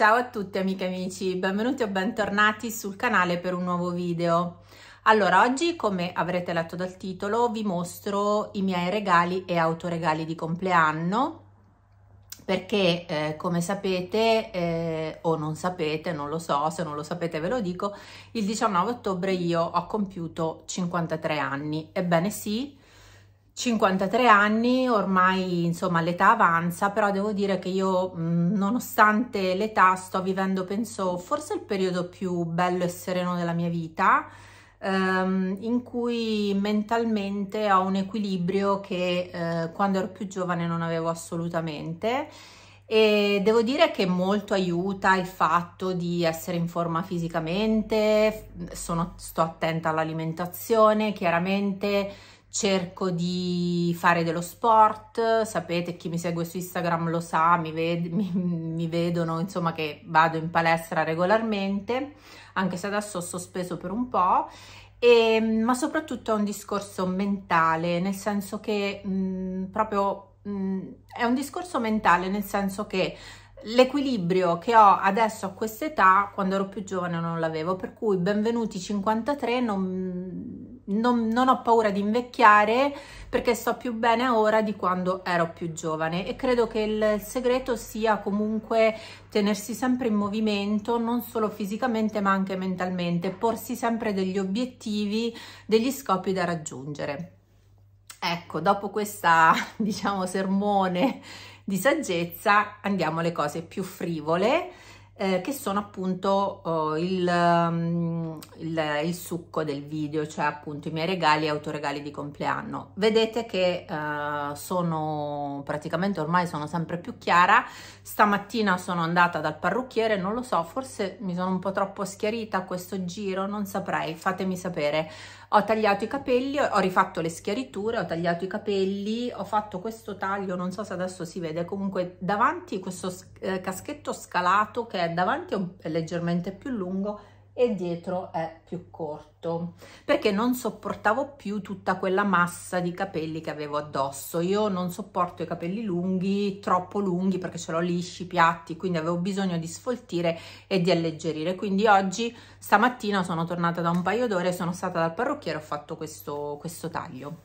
Ciao a tutti amiche e amici, benvenuti o bentornati sul canale per un nuovo video. Allora, oggi come avrete letto dal titolo vi mostro i miei regali e autoregali di compleanno perché eh, come sapete eh, o non sapete, non lo so, se non lo sapete ve lo dico, il 19 ottobre io ho compiuto 53 anni. Ebbene sì, 53 anni, ormai insomma l'età avanza, però devo dire che io mm, nonostante l'età sto vivendo penso forse il periodo più bello e sereno della mia vita ehm, in cui mentalmente ho un equilibrio che eh, quando ero più giovane non avevo assolutamente e devo dire che molto aiuta il fatto di essere in forma fisicamente, sono, sto attenta all'alimentazione chiaramente cerco di fare dello sport, sapete chi mi segue su Instagram lo sa, mi, ved mi, mi, vedono insomma che vado in palestra regolarmente, anche se adesso ho sospeso per un po', e, ehm, ma soprattutto è un discorso mentale, nel senso che mh, mm, proprio mh, mm, è un discorso mentale, nel senso che l'equilibrio che ho adesso a quest'età, quando ero più giovane non l'avevo, per cui benvenuti 53, non non, non, ho paura di invecchiare perché sto più bene ora di quando ero più giovane e credo che il segreto sia comunque tenersi sempre in movimento non solo fisicamente ma anche mentalmente porsi sempre degli obiettivi degli scopi da raggiungere ecco dopo questa diciamo sermone di saggezza andiamo alle cose più frivole eh, che sono appunto oh, il, um, il, il, succo del video, cioè appunto i miei regali e autoregali di compleanno. Vedete che eh, sono praticamente ormai sono sempre più chiara, stamattina sono andata dal parrucchiere, non lo so, forse mi sono un po' troppo schiarita a questo giro, non saprei, fatemi sapere ho tagliato i capelli, ho rifatto le schiariture, ho tagliato i capelli, ho fatto questo taglio, non so se adesso si vede, comunque davanti questo eh, caschetto scalato che è davanti è leggermente più lungo e dietro è più corto perché non sopportavo più tutta quella massa di capelli che avevo addosso io non sopporto i capelli lunghi troppo lunghi perché ce l'ho lisci piatti quindi avevo bisogno di sfoltire e di alleggerire quindi oggi stamattina sono tornata da un paio d'ore sono stata dal parrucchiere ho fatto questo, questo taglio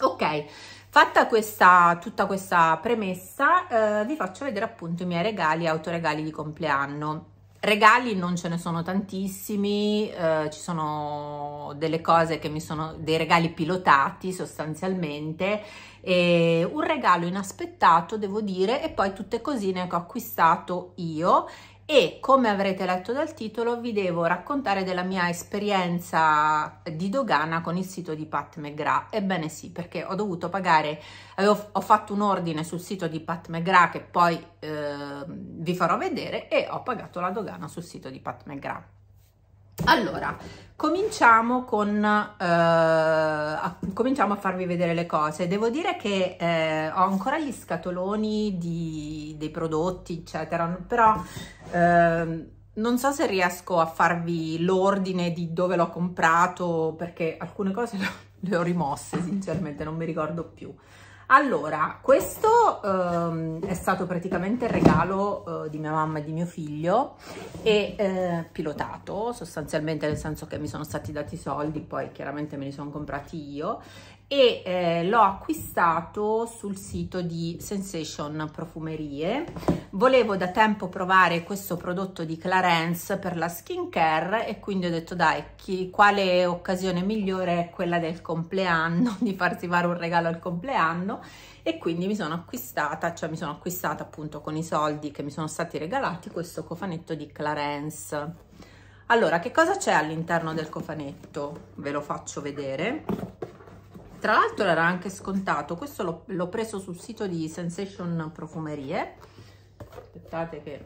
ok Fatta questa, tutta questa premessa, eh, vi faccio vedere appunto i miei regali autoregali di compleanno. Regali non ce ne sono tantissimi, eh, ci sono delle cose che mi sono, dei regali pilotati sostanzialmente, e un regalo inaspettato devo dire e poi tutte cosine che ho acquistato io e come avrete letto dal titolo vi devo raccontare della mia esperienza di dogana con il sito di Pat McGrath. Ebbene sì, perché ho dovuto pagare, avevo, ho fatto un ordine sul sito di Pat McGrath che poi eh, vi farò vedere e ho pagato la dogana sul sito di Pat McGrath. Allora, cominciamo con eh, a, cominciamo a farvi vedere le cose devo dire che eh, ho ancora gli scatoloni di, dei prodotti eccetera però eh, non so se riesco a farvi l'ordine di dove l'ho comprato perché alcune cose le ho, le ho rimosse sinceramente non mi ricordo più allora, questo ehm, è stato praticamente il regalo eh, di mia mamma e di mio figlio e eh, pilotato sostanzialmente nel senso che mi sono stati dati i soldi, poi chiaramente me li sono comprati io e eh, l'ho acquistato sul sito di Sensation Profumerie. Volevo da tempo provare questo prodotto di Clarence per la skincare e quindi ho detto dai, chi, quale occasione migliore è quella del compleanno, di farsi fare un regalo al compleanno e quindi mi sono acquistata, cioè mi sono acquistata appunto con i soldi che mi sono stati regalati questo cofanetto di Clarence. Allora, che cosa c'è all'interno del cofanetto? Ve lo faccio vedere tra l'altro era anche scontato questo l'ho preso sul sito di Sensation Profumerie aspettate che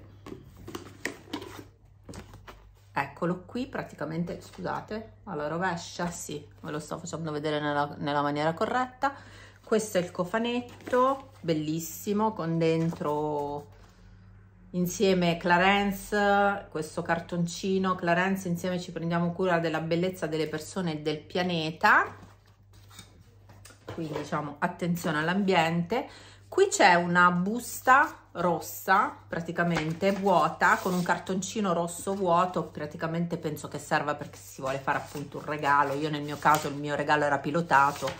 eccolo qui praticamente scusate alla rovescia sì ve lo sto facendo vedere nella, nella maniera corretta questo è il cofanetto bellissimo con dentro insieme Clarence questo cartoncino Clarence insieme ci prendiamo cura della bellezza delle persone e del pianeta quindi diciamo attenzione all'ambiente. Qui c'è una busta rossa praticamente vuota con un cartoncino rosso vuoto, praticamente penso che serva perché si vuole fare appunto un regalo, io nel mio caso il mio regalo era pilotato,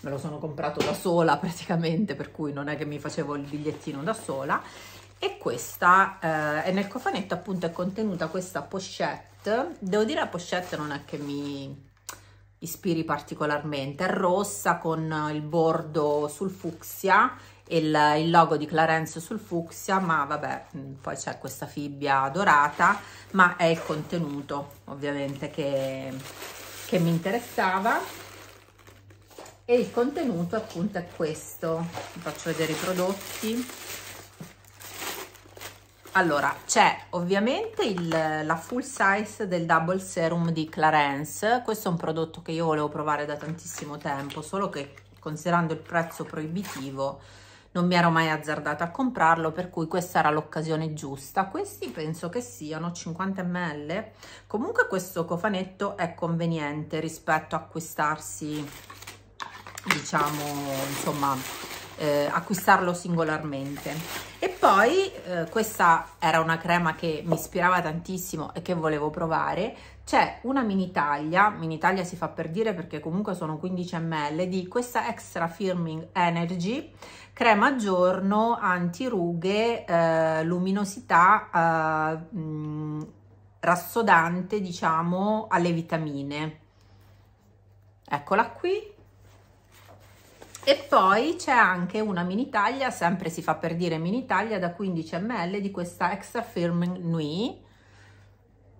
me lo sono comprato da sola praticamente per cui non è che mi facevo il bigliettino da sola e questa eh, è nel cofanetto appunto è contenuta questa pochette, devo dire la pochette non è che mi ispiri particolarmente. È rossa con il bordo sul fucsia, il, il logo di Clarence sul fucsia, ma vabbè, mm, poi c'è questa fibbia dorata, ma è il contenuto ovviamente che, che mi interessava. E il contenuto appunto è questo, vi faccio vedere i prodotti allora, c'è ovviamente il, la full size del Double Serum di Clarence. Questo è un prodotto che io volevo provare da tantissimo tempo, solo che considerando il prezzo proibitivo non mi ero mai azzardata a comprarlo, per cui questa era l'occasione giusta. Questi penso che siano 50 ml. Comunque questo cofanetto è conveniente rispetto a acquistarsi, diciamo, insomma eh, acquistarlo singolarmente e poi eh, questa era una crema che mi ispirava tantissimo e che volevo provare c'è una mini taglia mini taglia si fa per dire perché comunque sono 15 ml di questa extra firming energy crema giorno antirughe eh, luminosità eh, mh, mm, rassodante diciamo alle vitamine eccola qui e poi c'è anche una mini taglia, sempre si fa per dire mini taglia da 15 ml di questa extra firm nui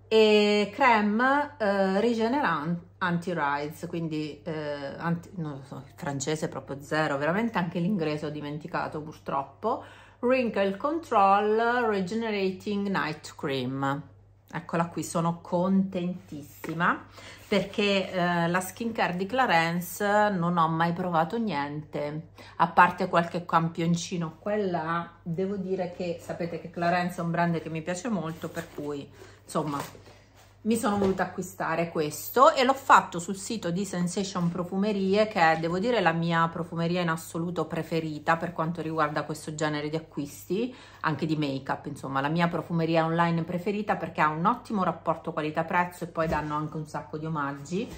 e creme eh, rigenerant anti-rise, quindi eh, anti, non so, il francese proprio zero, veramente anche l'inglese ho dimenticato purtroppo, wrinkle control regenerating night cream. Eccola qui, sono contentissima perché eh, la skincare di Clarence non ho mai provato niente, a parte qualche campioncino qua e là, devo dire che sapete che Clarence è un brand che mi piace molto, per cui insomma mi sono voluta acquistare questo e l'ho fatto sul sito di Sensation Profumerie che è, devo dire, la mia profumeria in assoluto preferita per quanto riguarda questo genere di acquisti, anche di make-up, insomma, la mia profumeria online preferita perché ha un ottimo rapporto qualità-prezzo e poi danno anche un sacco di omaggi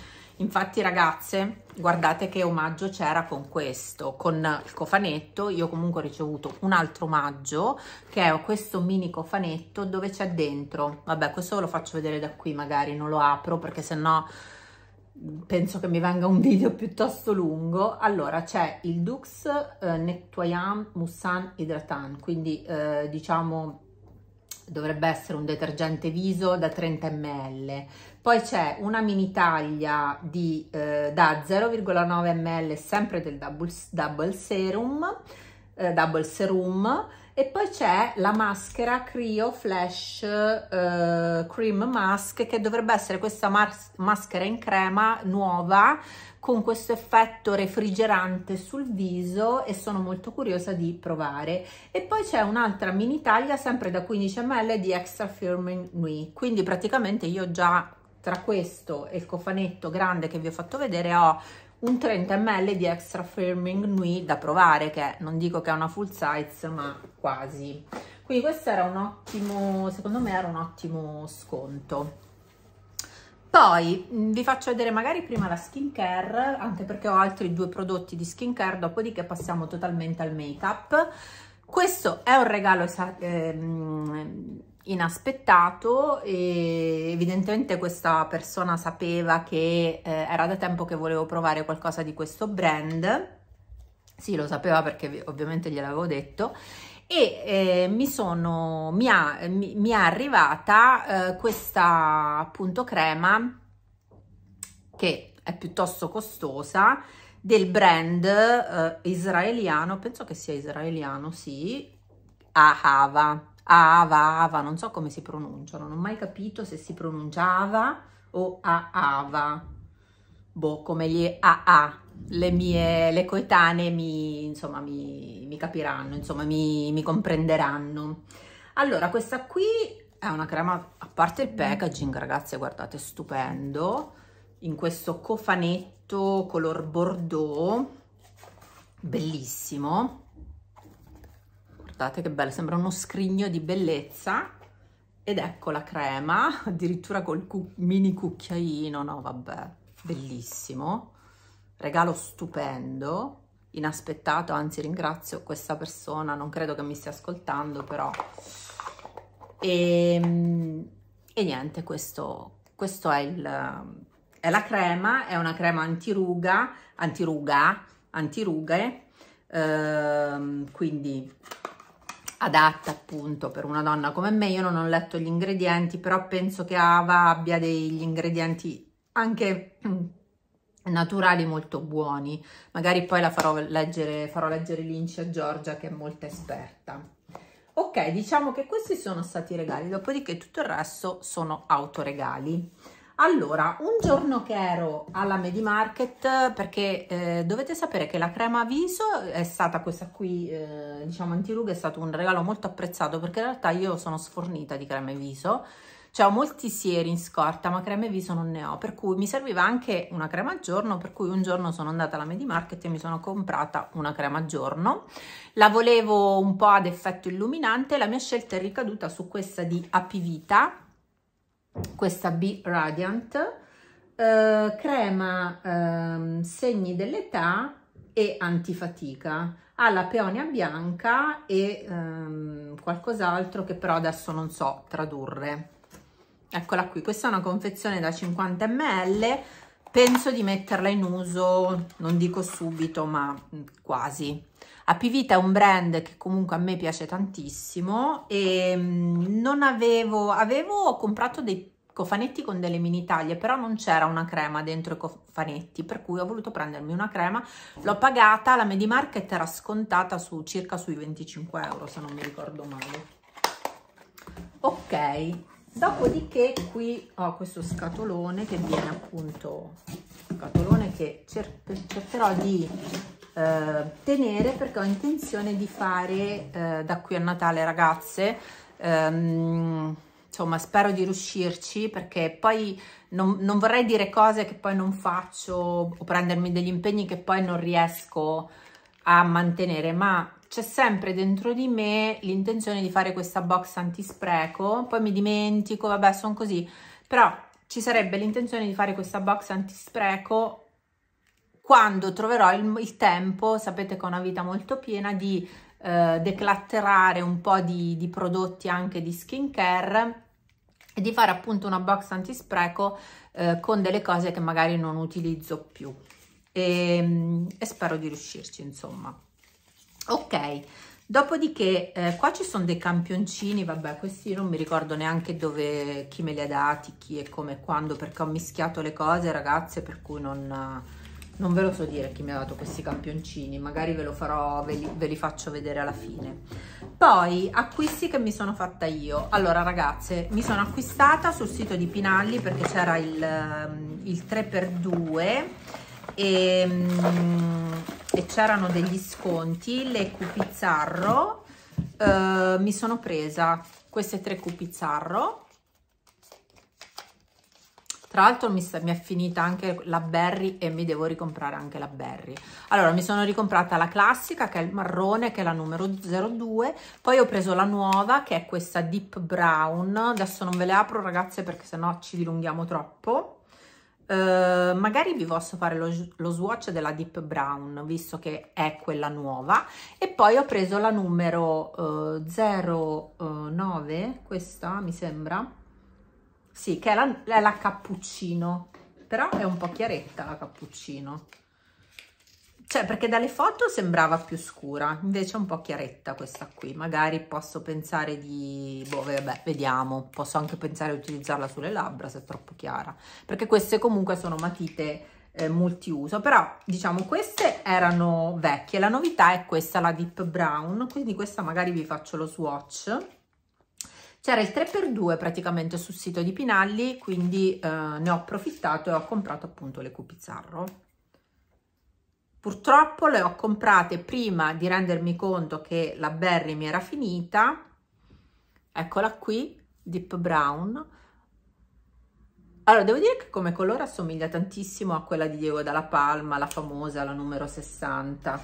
Infatti ragazze, guardate che omaggio c'era con questo, con il cofanetto, io comunque ho ricevuto un altro omaggio che è questo mini cofanetto dove c'è dentro, vabbè questo ve lo faccio vedere da qui magari, non lo apro perché sennò penso che mi venga un video piuttosto lungo allora c'è il Dux eh, Nettoyam Mussan Hydratant quindi eh, diciamo dovrebbe essere un detergente viso da 30 ml. Poi c'è una mini taglia di, eh, da 0,9 ml sempre del double, double serum, eh, double serum e poi c'è la maschera Cryo Flash eh, Cream Mask che dovrebbe essere questa mas maschera in crema nuova con questo effetto refrigerante sul viso e sono molto curiosa di provare. E poi c'è un'altra mini taglia sempre da 15 ml di Extra Firming Nui, quindi praticamente io già tra questo e il cofanetto grande che vi ho fatto vedere ho un 30 ml di extra firming nui da provare che non dico che è una full size ma quasi quindi questo era un ottimo secondo me era un ottimo sconto poi mm, vi faccio vedere magari prima la skin care anche perché ho altri due prodotti di skin care dopodiché passiamo totalmente al make-up. Questo è un regalo eh, inaspettato e evidentemente questa persona sapeva che eh, era da tempo che volevo provare qualcosa di questo brand sì lo sapeva perché ovviamente gliel'avevo detto e eh, mi, sono, mi, ha, mi, mi è arrivata eh, questa appunto crema che è piuttosto costosa del brand eh, israeliano penso che sia israeliano sì Ahava Ava, Ava, non so come si pronunciano, non ho mai capito se si pronunciava o Aava, boh, come gli AA, le mie, le coetanee mi, insomma, mi, mi capiranno, insomma, mi, mi comprenderanno. Allora, questa qui è una crema, a parte il packaging, ragazzi, guardate, stupendo, in questo cofanetto color bordeaux, bellissimo, guardate che bello, sembra uno scrigno di bellezza. Ed ecco la crema, addirittura col cu mini cucchiaino, no vabbè, bellissimo. Regalo stupendo, inaspettato, anzi ringrazio questa persona, non credo che mi stia ascoltando però. E, ehm, e niente, questo, questo è, il, è la crema, è una crema antiruga, antiruga, antirughe, ehm, quindi adatta appunto per una donna come me. Io non ho letto gli ingredienti, però penso che Ava abbia degli ingredienti anche mm, naturali molto buoni. Magari poi la farò leggere, farò leggere l'inci a Giorgia che è molto esperta. Ok, diciamo che questi sono stati i regali, dopodiché tutto il resto sono autoregali. Allora, un giorno che ero alla Medimarket, perché eh, dovete sapere che la crema viso è stata questa qui, eh, diciamo antirughe, è stato un regalo molto apprezzato, perché in realtà io sono sfornita di creme viso, cioè ho molti sieri in scorta, ma creme viso non ne ho, per cui mi serviva anche una crema a giorno, per cui un giorno sono andata alla Medimarket e mi sono comprata una crema a giorno. La volevo un po' ad effetto illuminante, la mia scelta è ricaduta su questa di Apivita, questa Be Radiant, eh, crema eh, segni dell'età e antifatica. Ha la peonia bianca e ehm, qualcos'altro che però adesso non so tradurre. Eccola qui, questa è una confezione da 50 ml, penso di metterla in uso, non dico subito, ma mm, quasi. Apivita è un brand che comunque a me piace tantissimo e mm, non avevo, avevo comprato dei cofanetti con delle mini taglie, però non c'era una crema dentro i cofanetti, per cui ho voluto prendermi una crema, l'ho pagata, la Medimarket era scontata su circa sui 25 euro se non mi ricordo male. Ok, dopodiché qui ho questo scatolone che viene appunto, scatolone che cer cercherò di eh, tenere perché ho intenzione di fare eh, da qui a Natale ragazze ehm, insomma spero di riuscirci perché poi non, non, vorrei dire cose che poi non faccio o prendermi degli impegni che poi non riesco a mantenere ma c'è sempre dentro di me l'intenzione di fare questa box antispreco poi mi dimentico vabbè sono così però ci sarebbe l'intenzione di fare questa box antispreco quando troverò il, il tempo, sapete che ho una vita molto piena, di eh, declatterare un po' di, di prodotti anche di skincare e di fare appunto una box antispreco eh, con delle cose che magari non utilizzo più e, ehm, e spero di riuscirci insomma ok dopodiché eh, qua ci sono dei campioncini vabbè questi non mi ricordo neanche dove chi me li ha dati chi e come quando perché ho mischiato le cose ragazze per cui non non ve lo so dire chi mi ha dato questi campioncini, magari ve, farò, ve, li, ve li, faccio vedere alla fine. Poi, acquisti che mi sono fatta io. Allora ragazze, mi sono acquistata sul sito di Pinalli perché c'era il, ehm, il 3x2 e, mm, e c'erano degli sconti, le cupizzarro, eh, mi sono presa queste tre cupizzarro tra l'altro mi, mi, è finita anche la Berry e mi devo ricomprare anche la Berry. Allora mi sono ricomprata la classica che è il marrone che è la numero 02, poi ho preso la nuova che è questa Deep Brown, adesso non ve le apro ragazze perché sennò ci dilunghiamo troppo. Uh, magari vi posso fare lo, lo, swatch della Deep Brown visto che è quella nuova e poi ho preso la numero uh, eh, 09 eh, questa mi sembra sì, che è la, è la cappuccino, però è un po' chiaretta la cappuccino. Cioè, perché dalle foto sembrava più scura, invece è un po' chiaretta questa qui. Magari posso pensare di... Boh, vabbè, vediamo. Posso anche pensare di utilizzarla sulle labbra se è troppo chiara. Perché queste comunque sono matite eh, multiuso. Però, diciamo, queste erano vecchie. La novità è questa, la Deep Brown. Quindi questa magari vi faccio lo swatch c'era il 3x2 praticamente sul sito di Pinalli, quindi eh, ne ho approfittato e ho comprato appunto le cupizzarro. Purtroppo le ho comprate prima di rendermi conto che la Berry mi era finita. Eccola qui, Deep Brown. Allora, devo dire che come colore assomiglia tantissimo a quella di Diego Dalla Palma, la famosa, la numero 60,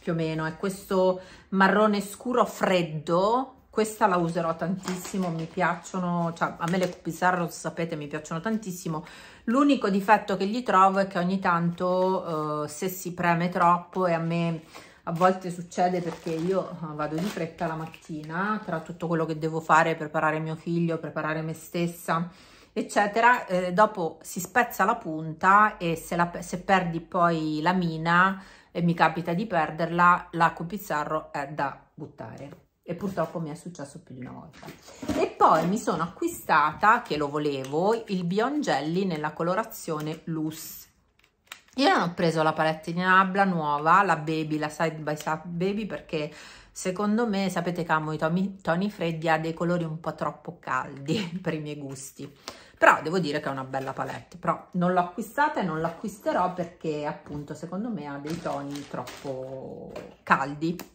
più o meno. È questo marrone scuro freddo, questa la userò tantissimo, mi piacciono, cioè a me le pizarro sapete mi piacciono tantissimo, l'unico difetto che gli trovo è che ogni tanto eh, se si preme troppo e a me a volte succede perché io eh, vado di fretta la mattina tra tutto quello che devo fare, preparare mio figlio, preparare me stessa, eccetera, eh, dopo si spezza la punta e se, la, se, perdi poi la mina e mi capita di perderla, l'acqua pizzarro è da buttare e purtroppo mi è successo più di una volta e poi mi sono acquistata che lo volevo il Biongelli nella colorazione Luce io non ho preso la palette di Nabla nuova la Baby, la Side by Side Baby perché secondo me sapete che amo i toni, toni freddi ha dei colori un po' troppo caldi per i miei gusti però devo dire che è una bella palette però non l'ho acquistata e non l'acquisterò perché appunto secondo me ha dei toni troppo caldi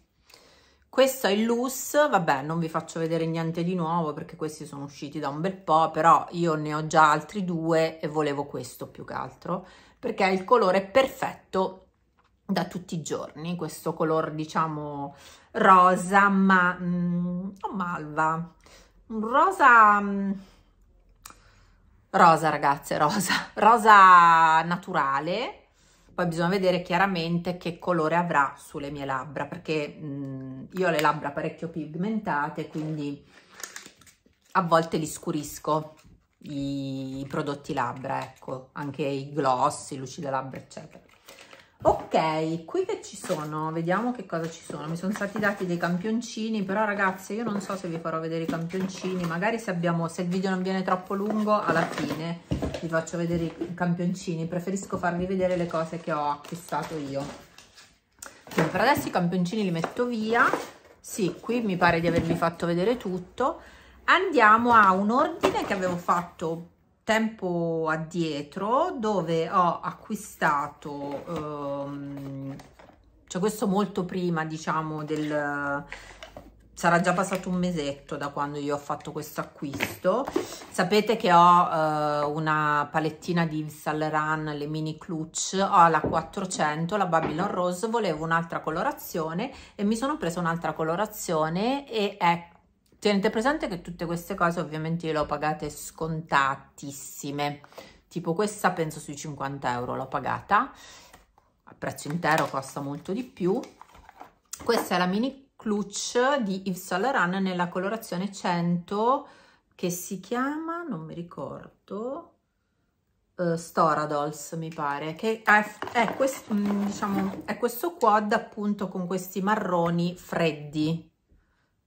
questo è il Lus, vabbè non vi faccio vedere niente di nuovo perché questi sono usciti da un bel po', però io ne ho già altri due e volevo questo più che altro perché è il colore perfetto da tutti i giorni, questo color diciamo rosa ma non mm, malva, un rosa... Mm, rosa ragazze, rosa, rosa naturale poi bisogna vedere chiaramente che colore avrà sulle mie labbra perché mh, io ho le labbra parecchio pigmentate quindi a volte li scurisco i, prodotti labbra ecco anche i gloss, i lucidi labbra eccetera ok qui che ci sono vediamo che cosa ci sono mi sono stati dati dei campioncini però ragazze io non so se vi farò vedere i campioncini magari se, abbiamo, se il video non viene troppo lungo alla fine vi faccio vedere i campioncini preferisco farvi vedere le cose che ho acquistato io quindi per adesso i campioncini li metto via sì qui mi pare di avervi fatto vedere tutto andiamo a un ordine che avevo fatto tempo addietro dove ho acquistato um, cioè questo molto prima diciamo del sarà già passato un mesetto da quando io ho fatto questo acquisto sapete che ho eh, una palettina di Yves Run, le mini clutch ho la 400 la Babylon Rose volevo un'altra colorazione e mi sono presa un'altra colorazione e è Tenete presente che tutte queste cose ovviamente le ho pagate scontatissime, tipo questa penso sui 50 euro l'ho pagata, a prezzo intero costa molto di più. Questa è la mini clutch di Yves Saint Laurent nella colorazione 100 che si chiama, non mi ricordo, uh, Storadols mi pare, che è, è, quest, mm, diciamo, è questo quad appunto con questi marroni freddi,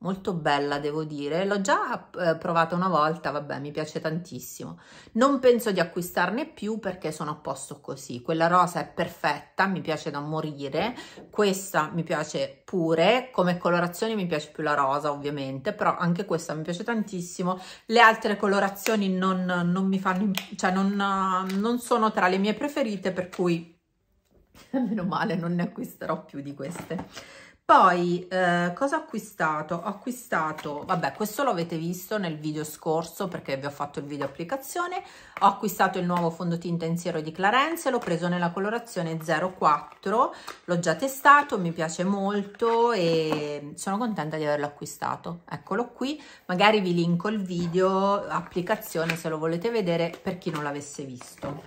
molto bella devo dire l'ho già eh, provata una volta vabbè mi piace tantissimo non penso di acquistarne più perché sono a posto così quella rosa è perfetta mi piace da morire questa mi piace pure come colorazione mi piace più la rosa ovviamente però anche questa mi piace tantissimo le altre colorazioni non, non mi fanno cioè non, non sono tra le mie preferite per cui meno male non ne acquisterò più di queste poi eh, cosa ho acquistato? Ho acquistato, vabbè questo l'avete visto nel video scorso perché vi ho fatto il video applicazione, ho acquistato il nuovo fondotinta in siero di Clarence, l'ho preso nella colorazione 04, l'ho già testato, mi piace molto e sono contenta di averlo acquistato. Eccolo qui, magari vi linko il video, applicazione se lo volete vedere per chi non l'avesse visto.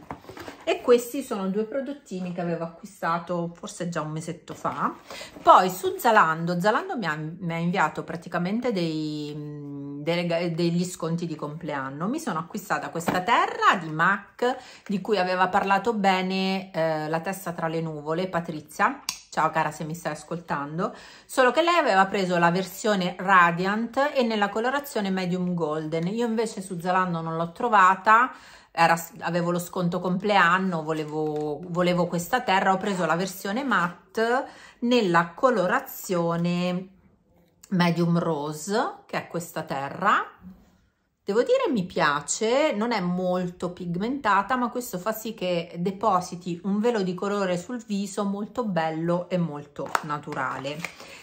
E questi sono due prodottini che avevo acquistato forse già un mesetto fa. Poi su Zalando, Zalando mi ha, mi ha inviato praticamente dei mm, degli sconti di compleanno. Mi sono acquistata questa terra parla di Mac, di cui aveva parlato bene eh, la testa tra le nuvole, Patrizia, ciao cara se mi stai ascoltando, solo che lei aveva preso la versione Radiant e nella colorazione Medium Golden, io invece su Zalando non l'ho trovata, era, avevo lo sconto compleanno, volevo, volevo questa terra, ho preso la versione matte nella colorazione Medium Rose, che è questa terra, Devo dire mi piace, non è molto pigmentata, ma questo fa sì che depositi un velo di colore sul viso molto bello e molto naturale.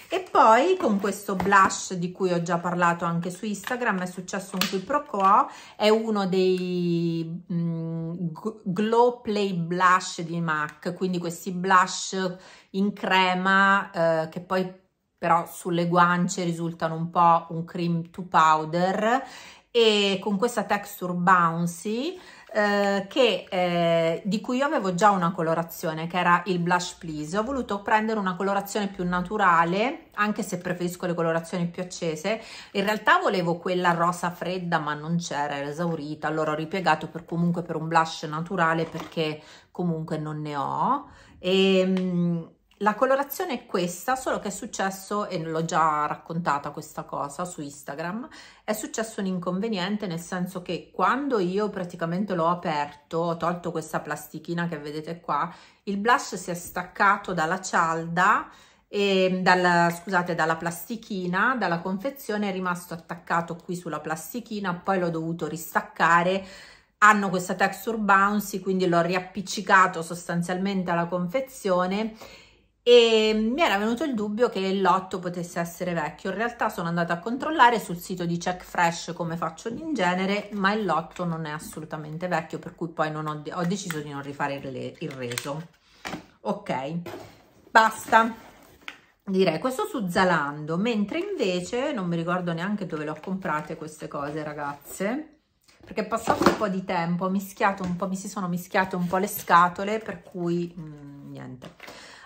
E poi con questo blush di cui ho già parlato anche su Instagram, è successo un quiproquo, è uno dei mh, mm, Glow Play Blush di MAC, quindi questi blush in crema eh, che poi però sulle guance risultano un po' un cream to powder e con questa texture bouncy eh, che, eh, di cui io avevo già una colorazione che era il blush please ho voluto prendere una colorazione più naturale anche se preferisco le colorazioni più accese in realtà volevo quella rosa fredda ma non c'era era esaurita allora ho ripiegato per comunque per un blush naturale perché comunque non ne ho e ehm, la colorazione è questa, solo che è successo, e l'ho già raccontata questa cosa su Instagram, è successo un inconveniente nel senso che quando io praticamente l'ho aperto, ho tolto questa plastichina che vedete qua, il blush si è staccato dalla cialda, e dalla, scusate, dalla plastichina, dalla confezione, è rimasto attaccato qui sulla plastichina, poi l'ho dovuto ristaccare hanno questa texture bouncy quindi l'ho riappiccicato sostanzialmente alla confezione e mi era venuto il dubbio che il l'otto potesse essere vecchio. In realtà sono andata a controllare sul sito di Check Fresh come faccio in genere, ma il lotto non è assolutamente vecchio, per cui poi ho, ho, deciso di non rifare il, il reso. Ok, basta. Direi questo su Zalando, mentre invece non mi ricordo neanche dove le ho comprate queste cose, ragazze perché è passato un po' di tempo, ho mischiato un po', mi si sono mischiate un po' le scatole, per cui mh, mm, niente.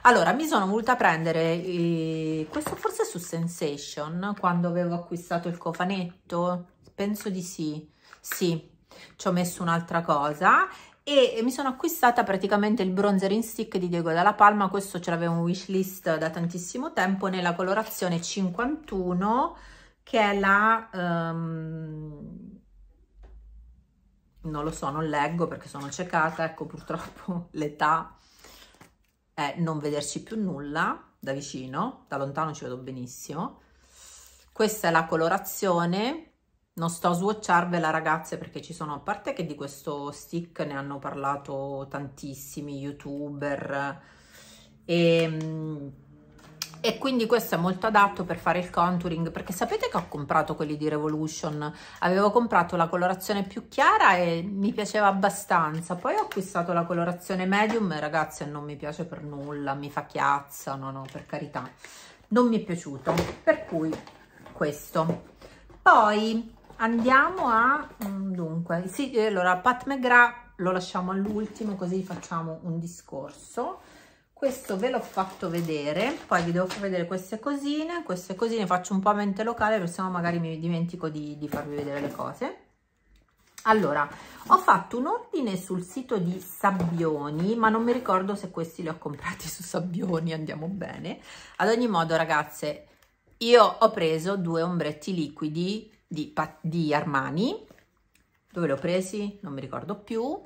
Allora, mi sono voluta prendere eh, questa forse su Sensation, quando avevo acquistato il cofanetto, penso di sì, sì, ci ho messo un'altra cosa e mi sono acquistata praticamente il bronzer in stick di Diego Dalla Palma, questo ce l'avevo in wishlist da tantissimo tempo nella colorazione 51 che è la... Um, non lo so, non leggo perché sono ciecata, ecco purtroppo l'età è non vederci più nulla da vicino, da lontano ci vedo benissimo. Questa è la colorazione, non sto a swatcharvela ragazze perché ci sono, a parte che di questo stick ne hanno parlato tantissimi youtuber e ehm, e quindi questo è molto adatto per fare il contouring perché sapete che ho comprato quelli di Revolution avevo comprato la colorazione più chiara e mi piaceva abbastanza poi ho acquistato la colorazione medium e ragazzi non mi piace per nulla mi fa chiazza no no per carità non mi è piaciuto per cui questo poi andiamo a mm, dunque sì allora Pat McGrath lo lasciamo all'ultimo così facciamo un discorso questo ve l'ho fatto vedere poi vi devo far vedere queste cosine queste cosine faccio un po' a mente locale perché sennò magari mi dimentico di, di farvi vedere le cose allora ho fatto un ordine sul sito di Sabbioni ma non mi ricordo se questi li ho comprati su Sabbioni andiamo bene ad ogni modo ragazze io ho preso due ombretti liquidi di, di Armani dove li ho presi? non mi ricordo più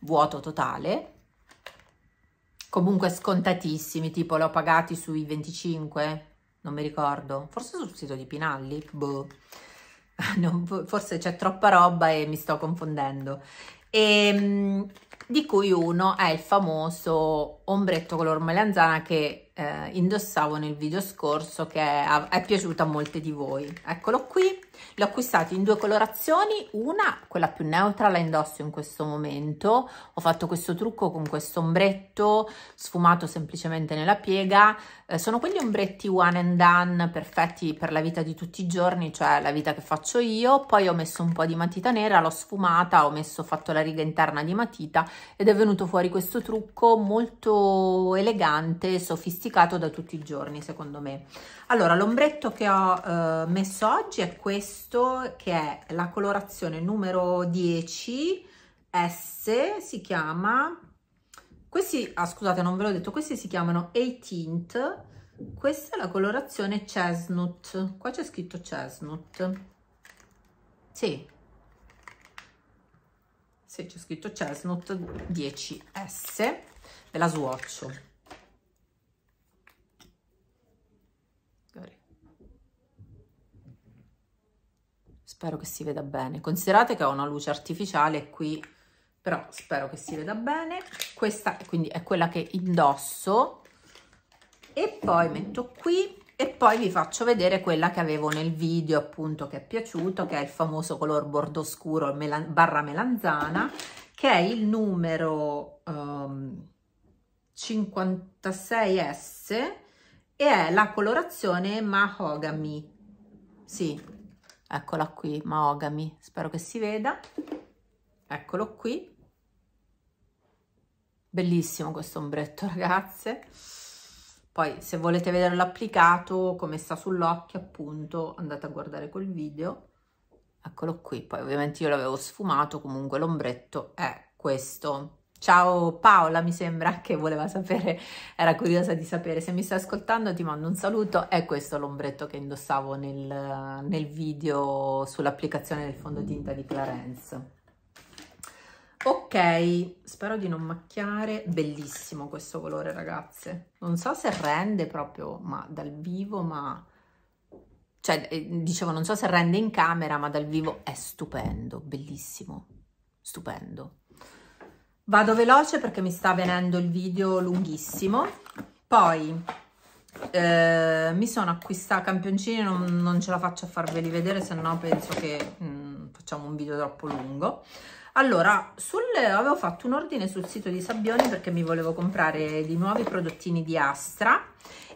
vuoto totale comunque scontatissimi, tipo l'ho pagati sui 25, non mi ricordo, forse sul sito di Pinalli, boh. non, forse c'è troppa roba e mi sto confondendo. E, ehm, di cui uno è il famoso ombretto color melanzana che eh, indossavo nel video scorso che è, è piaciuto a molte di voi. Eccolo qui, l'ho acquistato in due colorazioni una quella più neutra la indosso in questo momento ho fatto questo trucco con questo ombretto sfumato semplicemente nella piega eh, sono quegli ombretti one and done perfetti per la vita di tutti i giorni cioè la vita che faccio io poi ho messo un po' di matita nera l'ho sfumata ho messo fatto la riga interna di matita ed è venuto fuori questo trucco molto elegante sofisticato da tutti i giorni secondo me allora l'ombretto che ho eh, messo oggi è questo questo che è la colorazione numero 10 S si chiama questi ah, scusate non ve l'ho detto questi si chiamano A tint questa è la colorazione chestnut qua c'è scritto chestnut sì sì c'è scritto chestnut 10S ve la swatcho Spero che si veda bene. Considerate che ho una luce artificiale qui, però spero che si veda bene. Questa quindi è quella che indosso e poi metto qui e poi vi faccio vedere quella che avevo nel video appunto che è piaciuto, che è il famoso color bordo scuro melan barra melanzana, che è il numero um, ehm, 56S e è la colorazione Mahogamy. Sì, eccola qui, Maogami, spero che si veda, eccolo qui, bellissimo questo ombretto ragazze, poi se volete vederlo applicato come sta sull'occhio appunto andate a guardare quel video, eccolo qui, poi ovviamente io l'avevo sfumato, comunque l'ombretto è questo, Ciao Paola, mi sembra che voleva sapere, era curiosa di sapere. Se mi stai ascoltando ti mando un saluto. È questo l'ombretto che indossavo nel, nel video sull'applicazione del fondotinta di Clarence. Ok, spero di non macchiare. Bellissimo questo colore, ragazze. Non so se rende proprio ma, dal vivo, ma... Cioè, eh, dicevo, non so se rende in camera, ma dal vivo è stupendo, bellissimo, stupendo. Vado veloce perché mi sta venendo il video lunghissimo. Poi eh, mi sono acquistata campioncini, non, non, ce la faccio a farveli vedere, se no penso che mh, mm, facciamo un video troppo lungo. Allora, sul, avevo fatto un ordine sul sito di Sabbioni perché mi volevo comprare di nuovi prodottini di Astra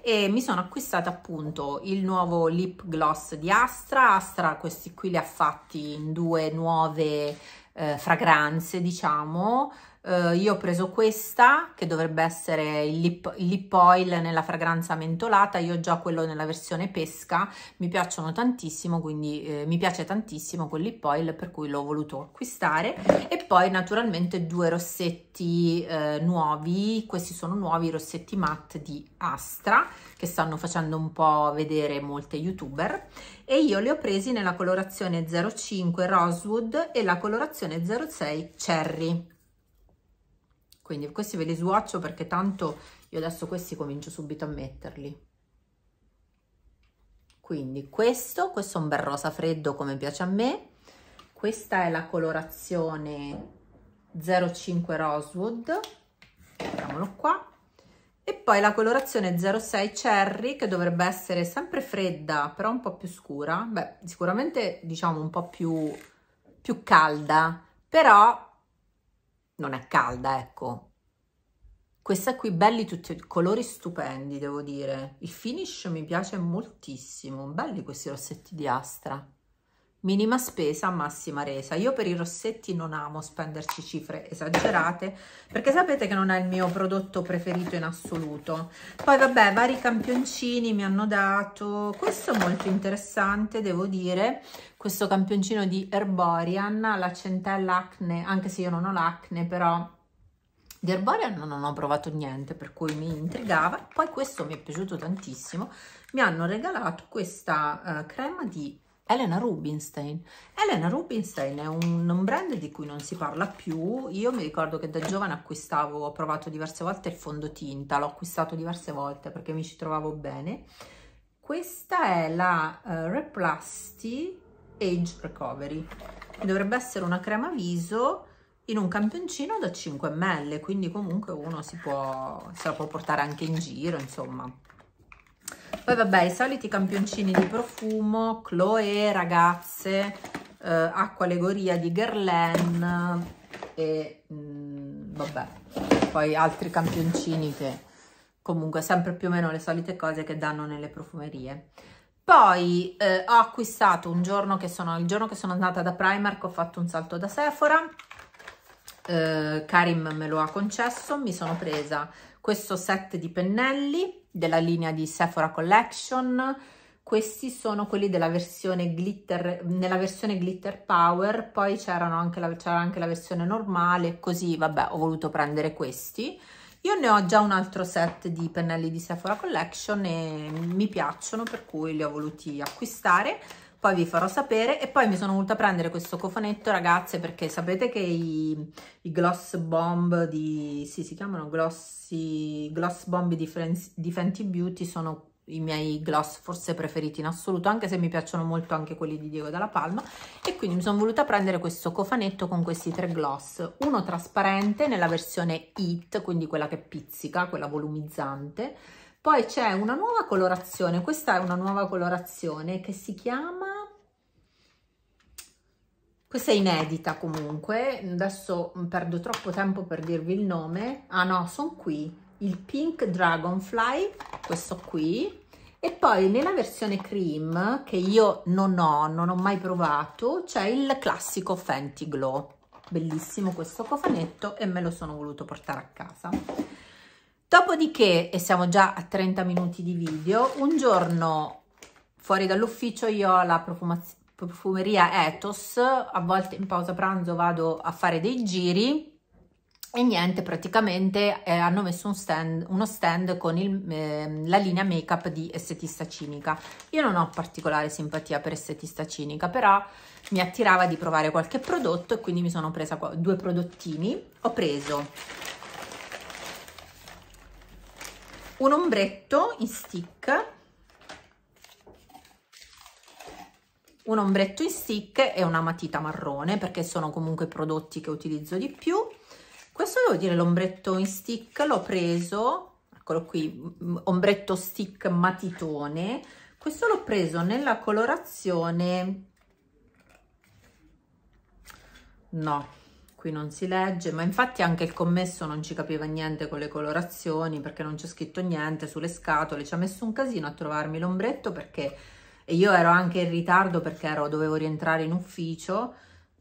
e mi sono acquistata appunto il nuovo lip gloss di Astra. Astra questi qui li ha fatti in due nuove eh, fragranze, diciamo, Uh, io ho preso questa che dovrebbe essere il lip, il lip, oil nella fragranza mentolata, io ho già quello nella versione pesca, mi piacciono tantissimo, quindi eh, mi piace tantissimo quel lip oil per cui l'ho voluto acquistare e poi naturalmente due rossetti eh, nuovi, questi sono nuovi rossetti matte di Astra che stanno facendo un po' vedere molte youtuber e io li ho presi nella colorazione 05 Rosewood e la colorazione 06 Cherry quindi questi ve li swatcho perché tanto io adesso questi comincio subito a metterli quindi questo questo è un bel rosa freddo come piace a me questa è la colorazione 05 Rosewood mettiamolo qua e poi la colorazione 06 Cherry che dovrebbe essere sempre fredda però un po' più scura beh sicuramente diciamo un po' più, più calda però non è calda, ecco. Questa qui, belli tutti, colori stupendi, devo dire. Il finish mi piace moltissimo, belli questi rossetti di Astra minima spesa, massima resa. Io per i rossetti non amo spenderci cifre esagerate perché sapete che non è il mio prodotto preferito in assoluto. Poi vabbè, vari campioncini mi hanno dato, questo è molto interessante devo dire, questo campioncino di Herborian, la centella acne, anche se io non ho l'acne però di Herborian non ho provato niente per cui mi intrigava. Poi questo mi è piaciuto tantissimo, mi hanno regalato questa uh, crema di Elena Rubinstein. Elena Rubinstein è un, un, brand di cui non si parla più. Io mi ricordo che da giovane acquistavo, ho provato diverse volte il fondotinta, l'ho acquistato diverse volte perché mi ci trovavo bene. Questa è la uh, Replasti Age Recovery. Dovrebbe essere una crema viso in un campioncino da 5 ml, quindi comunque uno si può, se la può portare anche in giro, insomma. Poi vabbè, i soliti campioncini di profumo, Chloe, ragazze, eh, acqua allegoria di Guerlain e mh, mm, vabbè, poi altri campioncini che comunque sempre più o meno le solite cose che danno nelle profumerie. Poi eh, ho acquistato un giorno che sono, il giorno che sono andata da Primark, ho fatto un salto da Sephora, eh, Karim me lo ha concesso, mi sono presa questo set di pennelli della linea di Sephora Collection. Questi sono quelli della versione glitter, nella versione glitter power, poi c'era anche, anche la versione normale, così vabbè ho voluto prendere questi. Io ne ho già un altro set di pennelli di Sephora Collection e mi piacciono per cui li ho voluti acquistare poi vi farò sapere e poi mi sono voluta prendere questo cofanetto ragazze perché sapete che i, i gloss bomb di sì, si chiamano glossy, gloss bomb di, di Fenty Beauty sono i miei gloss forse preferiti in assoluto anche se mi piacciono molto anche quelli di Diego Dalla Palma e quindi mi sono voluta prendere questo cofanetto con questi tre gloss uno trasparente nella versione It quindi quella che pizzica, quella volumizzante poi c'è una nuova colorazione, questa è una nuova colorazione che si chiama... Questa è inedita comunque, adesso perdo troppo tempo per dirvi il nome. Ah no, sono qui, il Pink Dragonfly, questo qui. E poi nella versione cream, che io non ho, non ho mai provato, c'è il classico Fenty Glow. Bellissimo questo cofanetto e me lo sono voluto portare a casa. Dopodiché, e siamo già a 30 minuti di video, un giorno fuori dall'ufficio io ho la profumeria Ethos, a volte in pausa pranzo vado a fare dei giri e niente, praticamente eh, hanno messo un stand, uno stand con il, eh, la linea make-up di Estetista Cinica. Io non ho particolare simpatia per Estetista Cinica, però mi attirava di provare qualche prodotto e quindi mi sono presa due prodottini. Ho preso un ombretto in stick un ombretto in stick e una matita marrone perché sono comunque prodotti che utilizzo di più questo devo dire l'ombretto in stick l'ho preso eccolo qui ombretto stick matitone questo l'ho preso nella colorazione no qui non si legge, ma infatti anche il commesso non ci capiva niente con le colorazioni perché non c'è scritto niente sulle scatole, ci ha messo un casino a trovarmi l'ombretto perché io ero anche in ritardo perché ero, dovevo rientrare in ufficio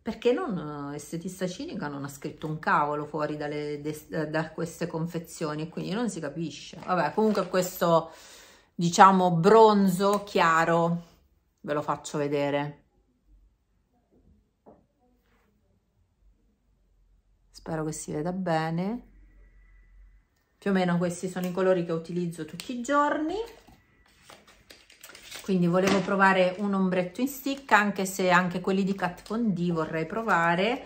perché non estetista cinica non ha scritto un cavolo fuori dalle, de, da queste confezioni e quindi non si capisce vabbè comunque questo diciamo bronzo chiaro ve lo faccio vedere spero che si veda bene più o meno questi sono i colori che utilizzo tutti i giorni quindi volevo provare un ombretto in stick anche se anche quelli di Kat Von D vorrei provare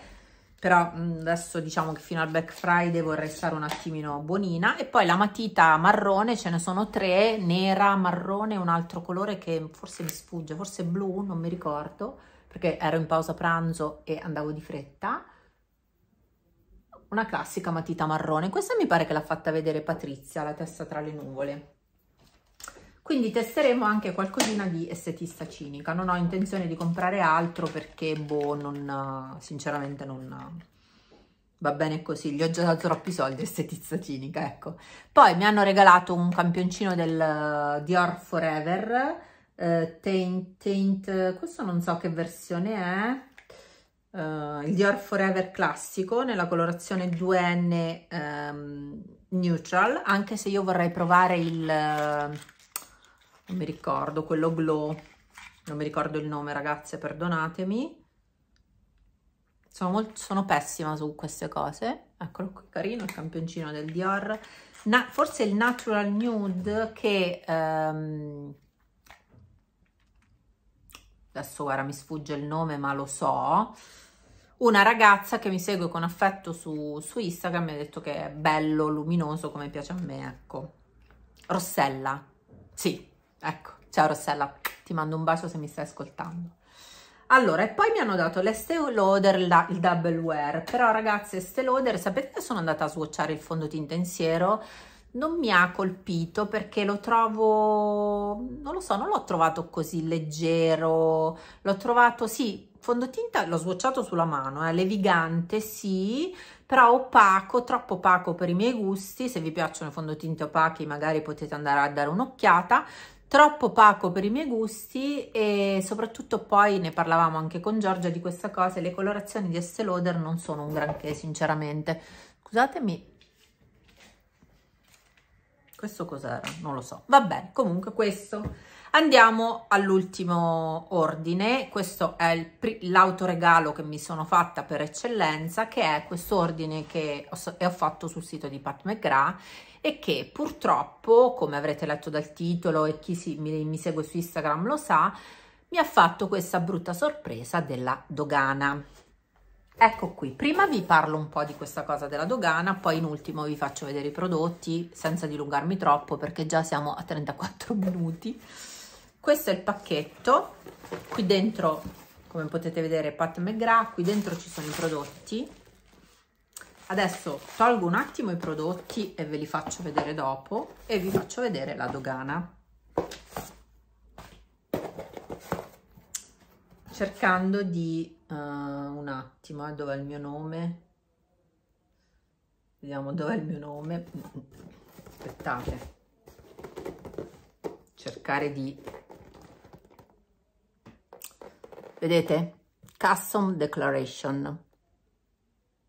però mm, adesso diciamo che fino al Black Friday vorrei stare un attimino buonina e poi la matita marrone ce ne sono tre nera, marrone e un altro colore che forse mi sfugge forse blu, non mi ricordo perché ero in pausa pranzo e andavo di fretta una classica matita marrone. Questa mi pare che l'ha fatta vedere Patrizia, la testa tra le nuvole. Quindi testeremo anche qualcosina di estetista cinica. Non ho intenzione di comprare altro perché, boh, non, sinceramente non va bene così. Gli ho già dato troppi soldi estetista cinica, ecco. Poi mi hanno regalato un campioncino del eh, Dior Forever, eh, Taint, Taint, questo non so che versione è, uh, il Dior Forever classico nella colorazione 2N um, ehm, neutral, anche se io vorrei provare il, eh, non mi ricordo, quello glow, non mi ricordo il nome ragazze, perdonatemi. Sono, molto, sono pessima su queste cose. Eccolo qui, carino, il campioncino del Dior. Na, forse il Natural Nude che... Um, adesso ora mi sfugge il nome ma lo so, una ragazza che mi segue con affetto su, su Instagram mi ha detto che è bello, luminoso come piace a me, ecco. Rossella, sì, ecco, ciao Rossella, ti mando un bacio se mi stai ascoltando. Allora, e poi mi hanno dato l'Estee Lauder, la, il Double Wear, però ragazze, Estée Lauder, sapete che sono andata a swatchare il fondotinta in siero? non mi ha colpito perché lo trovo, non lo so, non l'ho trovato così leggero, l'ho trovato, sì, fondotinta l'ho sbocciato sulla mano, eh, levigante sì, però opaco, troppo opaco per i miei gusti, se vi piacciono i fondotinti opachi magari potete andare a dare un'occhiata, troppo opaco per i miei gusti e soprattutto poi ne parlavamo anche con Giorgia di questa cosa, le colorazioni di Estée Lauder non sono un granché sinceramente, scusatemi questo cos'era? Non lo so. Va bene, comunque questo. Andiamo all'ultimo ordine. Questo è l'autoregalo che mi sono fatta per eccellenza, che è questo ordine che ho, ho fatto sul sito di Pat McGrath e che purtroppo, come avrete letto dal titolo e chi si, mi, mi segue su Instagram lo sa, mi ha fatto questa brutta sorpresa della dogana. Ecco qui, prima vi parlo un po' di questa cosa della dogana, poi in ultimo vi faccio vedere i prodotti senza dilungarmi troppo perché già siamo a 34 minuti. Questo è il pacchetto, qui dentro come potete vedere Pat McGrath, qui dentro ci sono i prodotti. Adesso tolgo un attimo i prodotti e ve li faccio vedere dopo e vi faccio vedere la dogana. Cercando di uh, un attimo eh, dov'è il mio nome vediamo dov'è il mio nome aspettate cercare di vedete custom declaration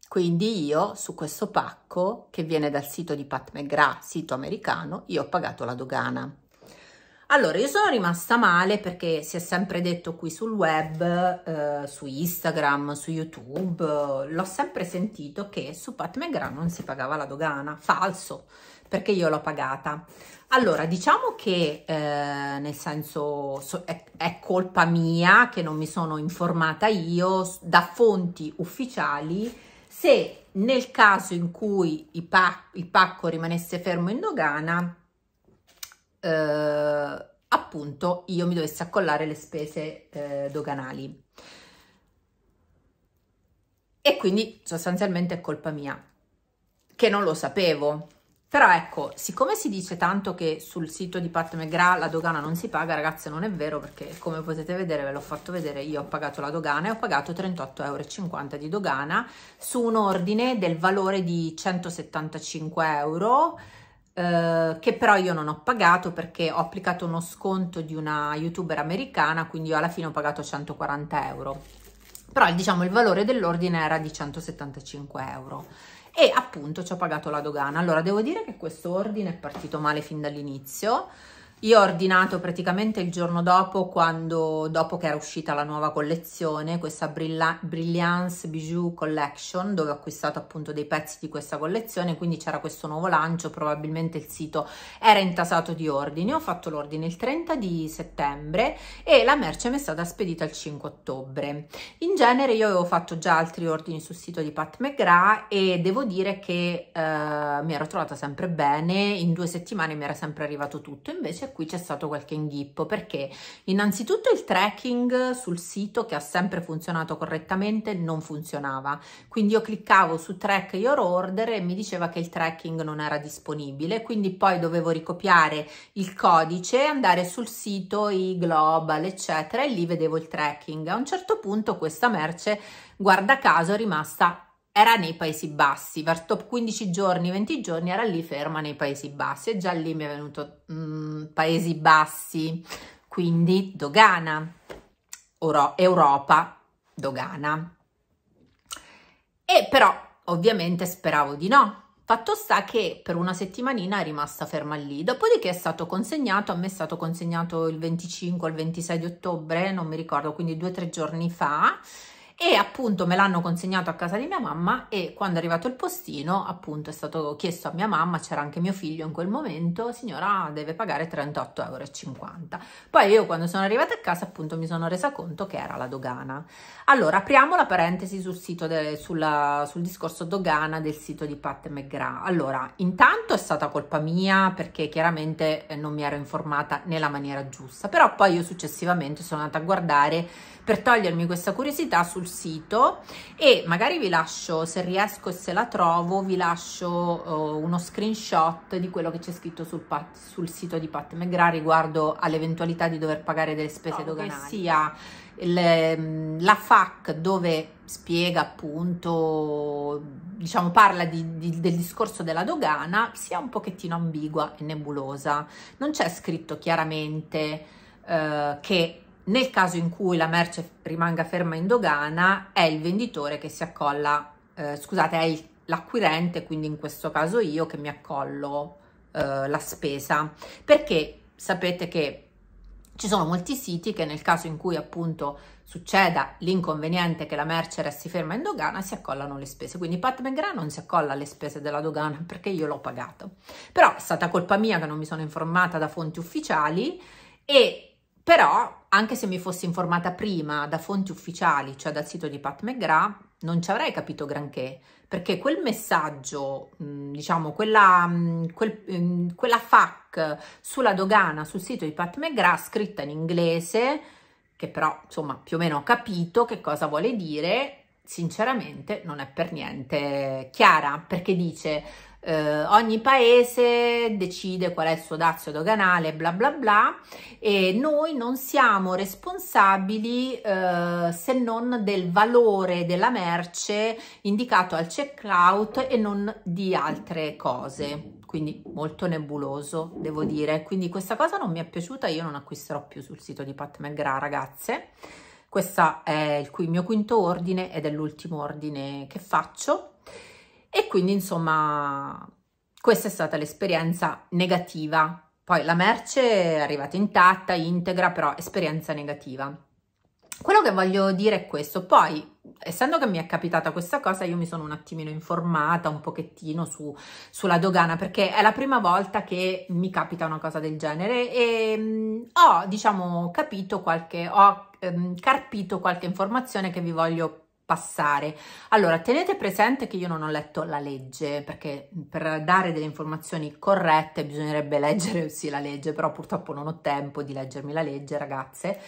quindi io su questo pacco che viene dal sito di Pat McGrath, sito americano, io ho pagato la dogana. Allora, io sono rimasta male perché si è sempre detto qui sul web, eh, su Instagram, su YouTube, l'ho sempre sentito che su Pat McGrath non si pagava la dogana. Falso, perché io l'ho pagata. Allora, diciamo che eh, nel senso so, è, è, colpa mia che non mi sono informata io da fonti ufficiali se nel caso in cui pa il pacco rimanesse fermo in dogana eh, appunto io mi dovessi accollare le spese eh, doganali. E quindi sostanzialmente è colpa mia, che non lo sapevo. Però ecco, siccome si dice tanto che sul sito di Pat McGrath la dogana non si paga, ragazzi non è vero perché come potete vedere, ve l'ho fatto vedere, io ho pagato la dogana e ho pagato 38,50 euro di dogana su un ordine del valore di 175 euro eh, che però io non ho pagato perché ho applicato uno sconto di una youtuber americana, quindi io alla fine ho pagato 140 euro. Però diciamo il valore dell'ordine era di 175 euro e appunto ci ho pagato la dogana. Allora devo dire che questo ordine è partito male fin dall'inizio, io ho ordinato praticamente il giorno dopo, quando, dopo che era uscita la nuova collezione, questa Brilla Brilliance Bijou Collection, dove ho acquistato appunto dei pezzi di questa collezione, quindi c'era questo nuovo lancio, probabilmente il sito era intasato di ordini. Ho fatto l'ordine il 30 di settembre e la merce mi è stata spedita il 5 ottobre. In genere io avevo fatto già altri ordini sul sito di Pat McGrath e devo dire che eh, mi ero trovata sempre bene, in due settimane mi era sempre arrivato tutto, invece qui c'è stato qualche inghippo perché innanzitutto il tracking sul sito che ha sempre funzionato correttamente non funzionava quindi io cliccavo su track your order e mi diceva che il tracking non era disponibile quindi poi dovevo ricopiare il codice andare sul sito i global eccetera e lì vedevo il tracking a un certo punto questa merce guarda caso è rimasta era nei Paesi Bassi, verso top 15 giorni, 20 giorni era lì ferma nei Paesi Bassi e già lì mi è venuto mh, mm, Paesi Bassi, quindi dogana, Euro Europa, dogana. E però ovviamente speravo di no. Fatto sta che per una settimanina è rimasta ferma lì, dopodiché è stato consegnato, a me è stato consegnato il 25 o il 26 di ottobre, non mi ricordo, quindi due o tre giorni fa, e appunto me l'hanno consegnato a casa di mia mamma e quando è arrivato il postino appunto è stato chiesto a mia mamma, c'era anche mio figlio in quel momento, signora deve pagare 38,50 euro. Poi io quando sono arrivata a casa appunto mi sono resa conto che era la dogana. Allora apriamo la parentesi sul sito, de, sulla, sul discorso dogana del sito di Pat McGrath. Allora intanto è stata colpa mia perché chiaramente eh, non mi ero informata nella maniera giusta, però poi io successivamente sono andata a guardare per togliermi questa curiosità sul sito e magari vi lascio, se riesco e se la trovo, vi lascio uh, uno screenshot di quello che c'è scritto sul, pat, sul sito di Pat McGrath riguardo all'eventualità di dover pagare delle spese no, doganali. sia le, ehm, la FAC dove spiega appunto, diciamo parla di, di, del discorso della dogana, sia un pochettino ambigua e nebulosa. Non c'è scritto chiaramente eh, che nel caso in cui la merce rimanga ferma in dogana, è il venditore che si accolla, eh, scusate, è l'acquirente, quindi in questo caso io, che mi accollo eh, la spesa. Perché sapete che ci sono molti siti che nel caso in cui appunto succeda l'inconveniente che la merce resti ferma in dogana si accollano le spese quindi Pat McGrath non si accolla alle spese della dogana perché io l'ho pagato però è stata colpa mia che non mi sono informata da fonti ufficiali e però anche se mi fossi informata prima da fonti ufficiali, cioè dal sito di Pat McGrath, non ci avrei capito granché, perché quel messaggio, diciamo, quella, quel, ehm, quella FAC sulla dogana sul sito di Pat McGrath scritta in inglese, che però insomma più o meno ho capito che cosa vuole dire, sinceramente non è per niente chiara, perché dice eh, ogni paese decide qual è il suo dazio doganale, bla bla bla, e noi non siamo responsabili eh, se non del valore della merce indicato al checkout e non di altre cose. Quindi molto nebuloso, devo dire. Quindi questa cosa non mi è piaciuta, io non acquisterò più sul sito di Pat McGrath, ragazze. Questo è il mio quinto ordine ed è l'ultimo ordine che faccio e quindi, insomma, questa è stata l'esperienza negativa. Poi la merce è arrivata intatta, integra, però esperienza negativa. Quello che voglio dire è questo. Poi essendo che mi è capitata questa cosa, io mi sono un attimino informata un pochettino su, sulla dogana perché è la prima volta che mi capita una cosa del genere e mh, mm, ho, diciamo, capito qualche, ho ehm, carpito qualche informazione che vi voglio passare. Allora, tenete presente che io non ho letto la legge, perché per dare delle informazioni corrette bisognerebbe leggere sì la legge, però purtroppo non ho tempo di leggermi la legge, ragazze.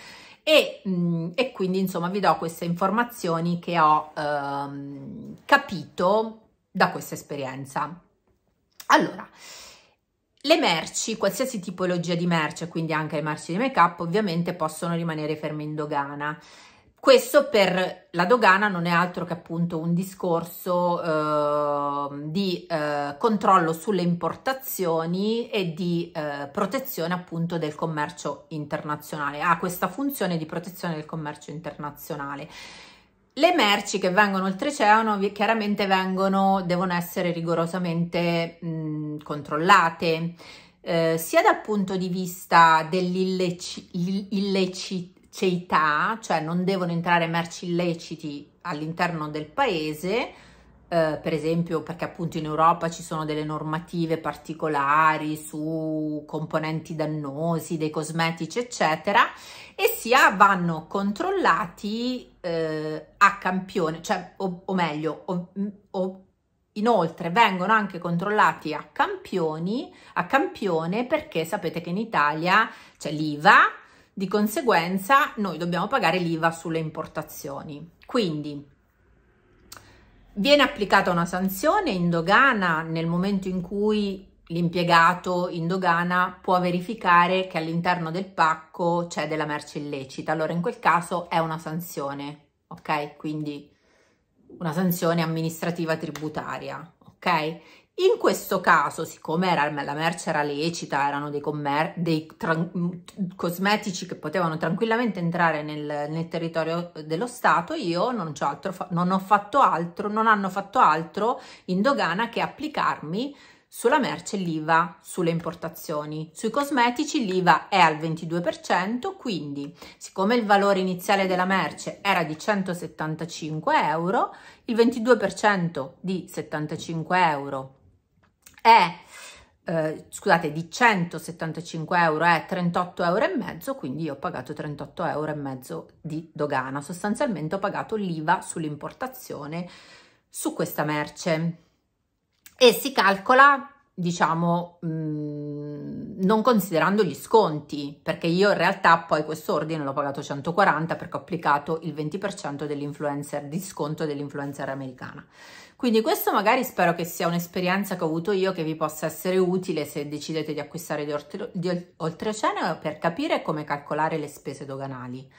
E, mm, e quindi insomma vi do queste informazioni che ho ehm, capito da questa esperienza. Allora, le merci, qualsiasi tipologia di merce, quindi anche le merci di make up, ovviamente possono rimanere ferme in dogana. Questo per la dogana non è altro che appunto un discorso eh, di eh, controllo sulle importazioni e di eh, protezione appunto del commercio internazionale. Ha questa funzione di protezione del commercio internazionale. Le merci che vengono oltreoceano chiaramente vengono, devono essere rigorosamente mh, controllate, eh, sia dal punto di vista dell'illecità ceità, cioè non devono entrare merci illeciti all'interno del paese, eh, per esempio perché appunto in Europa ci sono delle normative particolari su componenti dannosi, dei cosmetici eccetera e sia vanno controllati eh, a campione, cioè o, o meglio o, o Inoltre vengono anche controllati a campioni, a campione perché sapete che in Italia c'è l'IVA, di conseguenza noi dobbiamo pagare l'IVA sulle importazioni. Quindi viene applicata una sanzione in dogana nel momento in cui l'impiegato in dogana può verificare che all'interno del pacco c'è della merce illecita. Allora in quel caso è una sanzione, ok? Quindi una sanzione amministrativa tributaria, ok? In questo caso, siccome era, la merce era lecita, erano dei, dei cosmetici che potevano tranquillamente entrare nel, nel territorio dello Stato, io non, non, ho fatto altro, non hanno fatto altro in dogana che applicarmi sulla merce l'IVA sulle importazioni. Sui cosmetici l'IVA è al 22%, quindi siccome il valore iniziale della merce era di 175 euro, il 22% di 75 euro è eh, scusate, di 175 euro è 38 euro e mezzo, quindi io ho pagato 38 euro e mezzo di dogana. Sostanzialmente ho pagato l'IVA sull'importazione su questa merce e si calcola, diciamo, mh, mm, non considerando gli sconti, perché io in realtà poi questo ordine l'ho pagato 140 perché ho applicato il 20% dell'influencer di sconto dell'influencer americana. Quindi questo magari spero che sia un'esperienza che ho avuto io che vi possa essere utile se decidete di acquistare di, oltre, di oltreoceano eh, per capire come calcolare le spese doganali.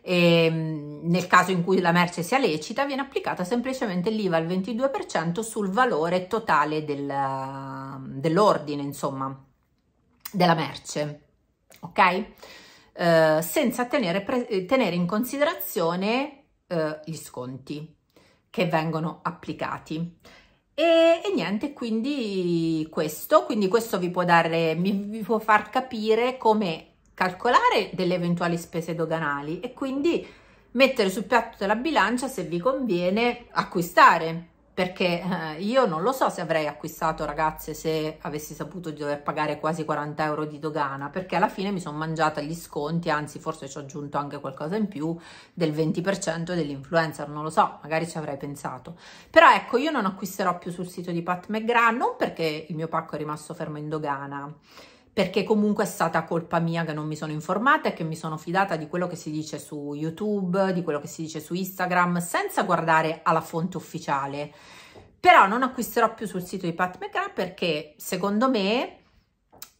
E ehm, nel caso in cui la merce sia lecita viene applicata semplicemente l'IVA al 22% sul valore totale del, dell'ordine, insomma, della merce. Ok? Eh, senza tenere, tenere, in considerazione eh, gli sconti che vengono applicati. E, e, niente, quindi questo, quindi questo vi può, dare, vi, vi può far capire come calcolare delle eventuali spese doganali e quindi mettere sul piatto della bilancia se vi conviene acquistare perché eh, io non lo so se avrei acquistato ragazze se avessi saputo di dover pagare quasi 40 euro di dogana perché alla fine mi sono mangiata gli sconti anzi forse ci ho aggiunto anche qualcosa in più del 20% dell'influencer non lo so magari ci avrei pensato però ecco io non acquisterò più sul sito di Pat McGrath non perché il mio pacco è rimasto fermo in dogana perché comunque è stata colpa mia che non mi sono informata e che mi sono fidata di quello che si dice su YouTube, di quello che si dice su Instagram, senza guardare alla fonte ufficiale. Però non acquisterò più sul sito di Pat McGrath perché secondo me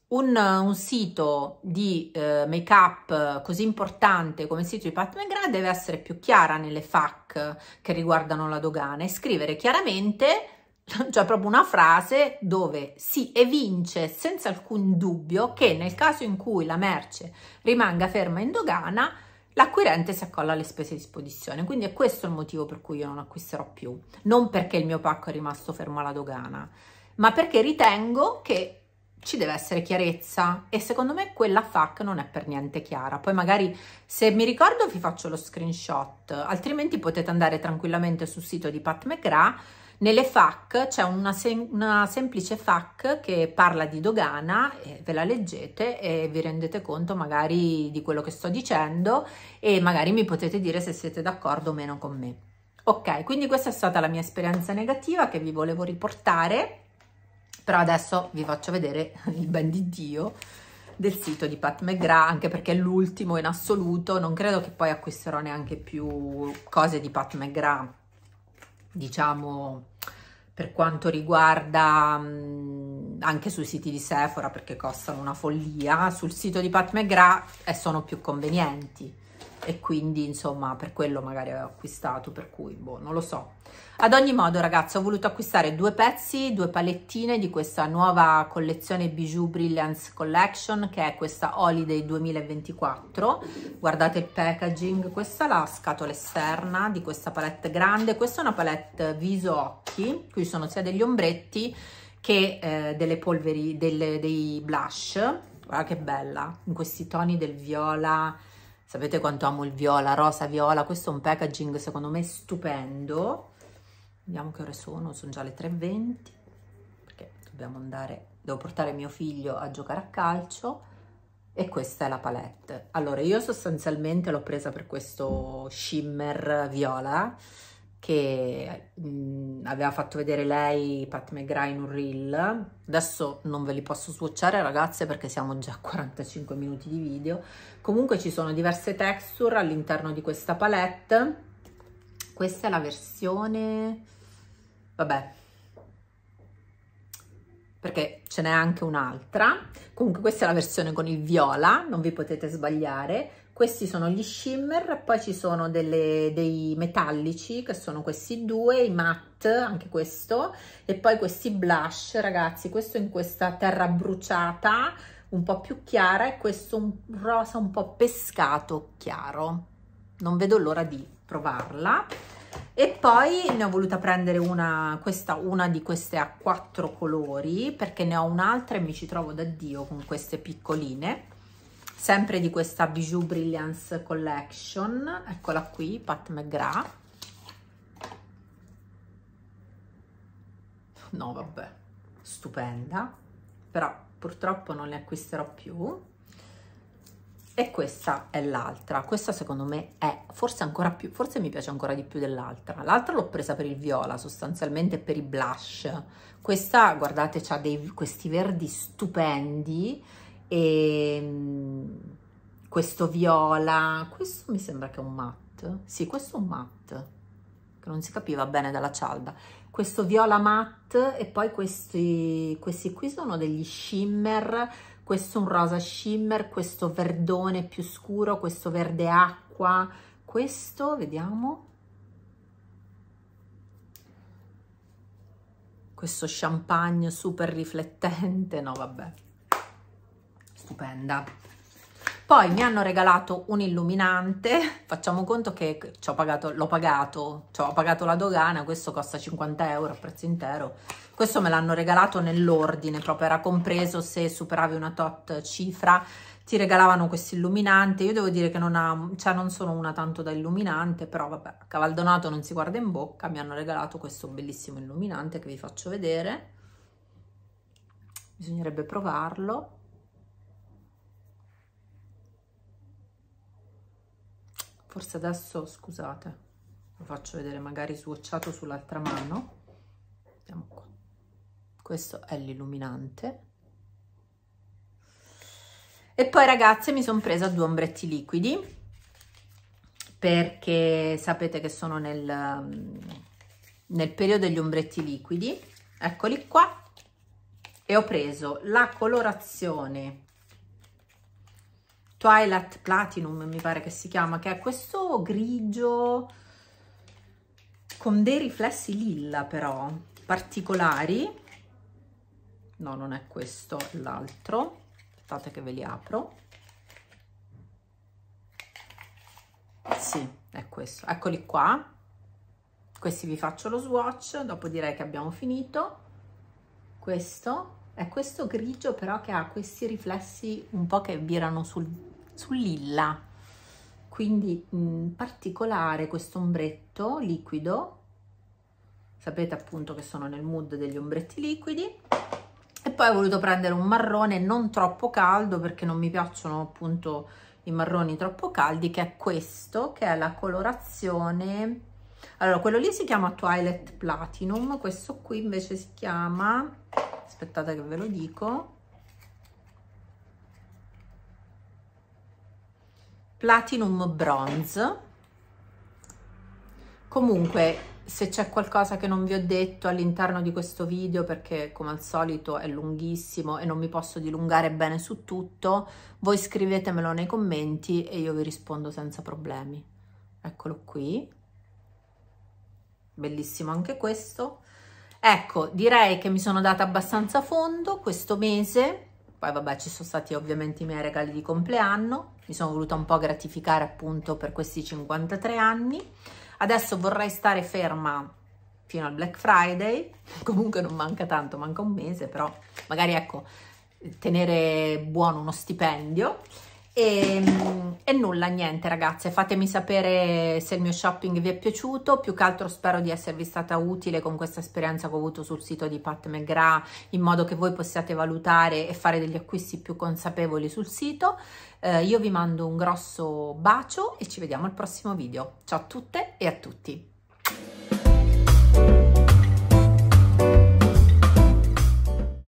un, un sito di eh, make-up così importante come il sito di Pat McGrath deve essere più chiara nelle FAC che riguardano la dogana e scrivere chiaramente cioè proprio una frase dove si evince senza alcun dubbio che nel caso in cui la merce rimanga ferma in dogana, l'acquirente si accolla alle spese di spedizione. Quindi è questo il motivo per cui io non acquisterò più. Non perché il mio pacco è rimasto fermo alla dogana, ma perché ritengo che ci deve essere chiarezza e secondo me quella FAC non è per niente chiara. Poi magari se mi ricordo vi faccio lo screenshot, altrimenti potete andare tranquillamente sul sito di Pat McGrath nelle FAC c'è una, sem una, semplice FAC che parla di dogana, eh, ve la leggete e vi rendete conto magari di quello che sto dicendo e magari mi potete dire se siete d'accordo o meno con me. Ok, quindi questa è stata la mia esperienza negativa che vi volevo riportare, però adesso vi faccio vedere il ben di Dio del sito di Pat McGrath, anche perché è l'ultimo in assoluto, non credo che poi acquisterò neanche più cose di Pat McGrath diciamo per quanto riguarda mh, anche sui siti di Sephora perché costano una follia, sul sito di Pat McGrath e eh, sono più convenienti e quindi insomma per quello magari ho acquistato per cui boh non lo so ad ogni modo ragazzi ho voluto acquistare due pezzi due palettine di questa nuova collezione Bijou Brilliance Collection che è questa Holiday 2024 guardate il packaging questa è la scatola esterna di questa palette grande questa è una palette viso occhi qui sono sia degli ombretti che eh, delle polveri delle, dei blush guarda che bella in questi toni del viola Sapete quanto amo il viola, rosa, viola. Questo è un packaging secondo me stupendo. Vediamo che ore sono, sono già le 3.20. Perché dobbiamo andare, devo portare mio figlio a giocare a calcio. E questa è la palette. Allora, io sostanzialmente l'ho presa per questo shimmer viola che mh, aveva fatto vedere lei Pat McGrath in un reel. Adesso non ve li posso swatchare ragazze perché siamo già a 45 minuti di video. Comunque ci sono diverse texture all'interno di questa palette. Questa è la versione... vabbè perché ce n'è anche un'altra. Comunque questa è la versione con il viola, non vi potete sbagliare questi sono gli shimmer, poi ci sono delle, dei metallici che sono questi due, i matte, anche questo, e poi questi blush, ragazzi, questo in questa terra bruciata, un po' più chiara e questo un rosa un po' pescato chiaro. Non vedo l'ora di provarla. E poi ne ho voluta prendere una, questa, una di queste a quattro colori perché ne ho un'altra e mi ci trovo da Dio con queste piccoline sempre di questa Bijou Brilliance Collection, eccola qui, Pat McGrath. No vabbè, stupenda, però purtroppo non le acquisterò più. E questa è l'altra, questa secondo me è forse ancora più, forse mi piace ancora di più dell'altra. L'altra l'ho presa per il viola sostanzialmente per i blush, questa guardate ha questi verdi stupendi, e ehm, questo viola, questo mi sembra che è un matte, sì questo è un matte, che non si capiva bene dalla cialda, questo viola matte e poi questi, questi qui sono degli shimmer, questo è un rosa shimmer, questo verdone più scuro, questo verde acqua, questo vediamo, questo champagne super riflettente, no vabbè stupenda. Poi mi hanno regalato un illuminante, facciamo conto che l'ho pagato, pagato, cioè ho pagato la dogana, questo costa 50 euro a prezzo intero, questo me l'hanno regalato nell'ordine, proprio era compreso se superavi una tot cifra, ti regalavano questo illuminante, io devo dire che non, ha, cioè non sono una tanto da illuminante, però vabbè, Cavaldonato non si guarda in bocca, mi hanno regalato questo bellissimo illuminante che vi faccio vedere, bisognerebbe provarlo, forse adesso scusate lo faccio vedere magari swatchato sull'altra mano vediamo qua questo è l'illuminante e poi ragazze mi sono presa due ombretti liquidi perché sapete che sono nel, nel periodo degli ombretti liquidi eccoli qua e ho preso la colorazione Twilight Platinum mi pare che si chiama, che è questo grigio con dei riflessi lilla però particolari. No, non è questo, è l'altro. Aspettate che ve li apro. Sì, è questo. Eccoli qua. Questi vi faccio lo swatch, dopo direi che abbiamo finito. Questo è questo grigio però che ha questi riflessi un po' che virano sul su lilla quindi in particolare questo ombretto liquido sapete appunto che sono nel mood degli ombretti liquidi e poi ho voluto prendere un marrone non troppo caldo perché non mi piacciono appunto i marroni troppo caldi che è questo che è la colorazione allora quello lì si chiama Twilight Platinum questo qui invece si chiama aspettate che ve lo dico Platinum Bronze. Comunque, se c'è qualcosa che non vi ho detto all'interno di questo video, perché come al solito è lunghissimo e non mi posso dilungare bene su tutto, voi scrivetemelo nei commenti e io vi rispondo senza problemi. Eccolo qui. Bellissimo anche questo. Ecco, direi che mi sono data abbastanza fondo questo mese poi vabbè ci sono stati ovviamente i miei regali di compleanno, mi sono voluta un po' gratificare appunto per questi 53 anni. Adesso vorrei stare ferma fino al Black Friday, comunque non manca tanto, manca un mese, però magari ecco tenere buono uno stipendio e, mm, e, nulla, niente ragazze, fatemi sapere se il mio shopping vi è piaciuto, più che altro spero di esservi stata utile con questa esperienza che ho avuto sul sito di Pat McGrath, in modo che voi possiate valutare e fare degli acquisti più consapevoli sul sito. Eh, io vi mando un grosso bacio e ci vediamo al prossimo video. Ciao a tutte e a tutti!